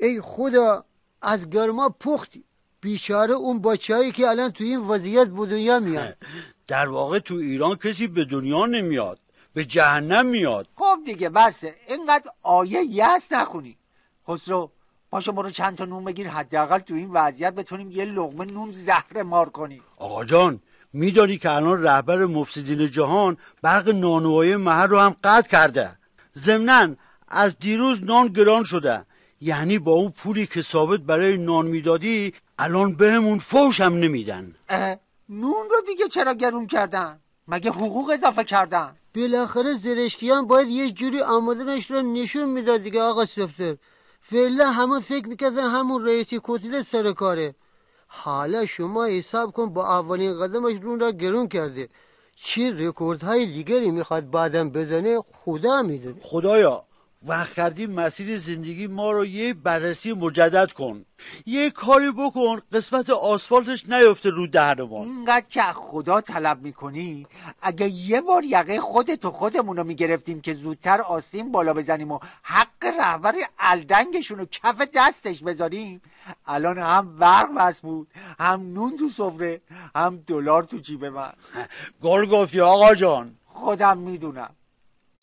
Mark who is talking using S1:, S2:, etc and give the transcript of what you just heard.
S1: ای خدا از گرما پختی بیچاره اون بچههایی که الان تو این وضعیت به دنیا میان
S2: در واقع تو ایران کسی به دنیا نمیاد به جهنم میاد
S3: خب دیگه بسه اینقدر آیه یس نخونی خسرو باشه برو چند تا نون بگیر حداقل تو این وضعیت بتونیم یه لغمه نون زهر مار کنیم
S2: آقا جان میدانی که الان رهبر مفسدین جهان برق نانوای محل رو هم قطع کرده ضمنا از دیروز نان گران شده یعنی با اون پولی که ثابت برای نان میدادی الان بهمون فوش هم نمیدن
S1: نون رو دیگه چرا گرون کردن مگه حقوق اضافه کردن بالاخره زرشکیان باید یه جوری آمادنش رو نشون میداد دیگه آقا سفتر فعلا همه فکر میکردن همون رئیسی کوتله سرکاره حالا شما حساب کن با اولین قدمش رون را گرون کرده چه رکورد های دیگری میخواد بعدم بزنه خدا میدونه خدایا وقت کردی مسیر زندگی ما رو یه
S2: بررسی مجدد کن یه کاری بکن قسمت آسفالتش نیفته رو دهن
S3: ما اینقدر که خدا طلب میکنی اگه یه بار یقه خودت و خودمون رو میگرفتیم که زودتر آسیم بالا بزنیم و حق رهبر الدنگشون رو کف دستش بذاریم الان هم برق بس بود هم نون تو سفره هم دلار تو جیب من گل گفتی آقا جان خودم میدونم